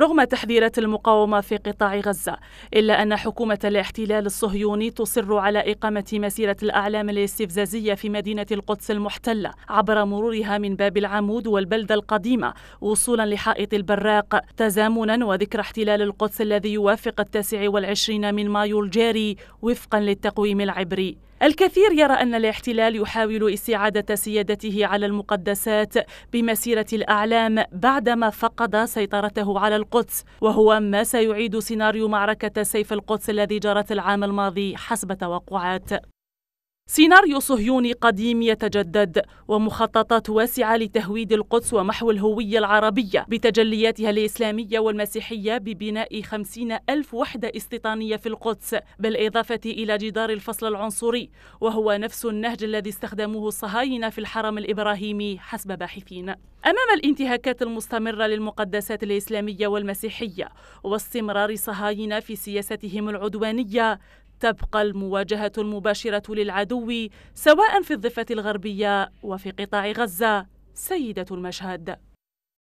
رغم تحذيرات المقاومة في قطاع غزة إلا أن حكومة الاحتلال الصهيوني تصر على إقامة مسيرة الأعلام الاستفزازية في مدينة القدس المحتلة عبر مرورها من باب العمود والبلدة القديمة وصولا لحائط البراق تزامنا وذكرى احتلال القدس الذي يوافق التاسع والعشرين من مايو الجاري وفقا للتقويم العبري الكثير يرى أن الاحتلال يحاول استعادة سيادته على المقدسات بمسيرة الأعلام بعدما فقد سيطرته على القدس وهو ما سيعيد سيناريو معركة سيف القدس الذي جرت العام الماضي حسب توقعات سيناريو صهيوني قديم يتجدد ومخططات واسعة لتهويد القدس ومحو الهوية العربية بتجلياتها الإسلامية والمسيحية ببناء خمسين ألف وحدة استيطانية في القدس بالإضافة إلى جدار الفصل العنصري وهو نفس النهج الذي استخدموه الصهاينة في الحرم الإبراهيمي حسب باحثين أمام الانتهاكات المستمرة للمقدسات الإسلامية والمسيحية واستمرار صهاينة في سياستهم العدوانية تبقى المواجهة المباشرة للعدو سواء في الضفة الغربية وفي قطاع غزة سيدة المشهد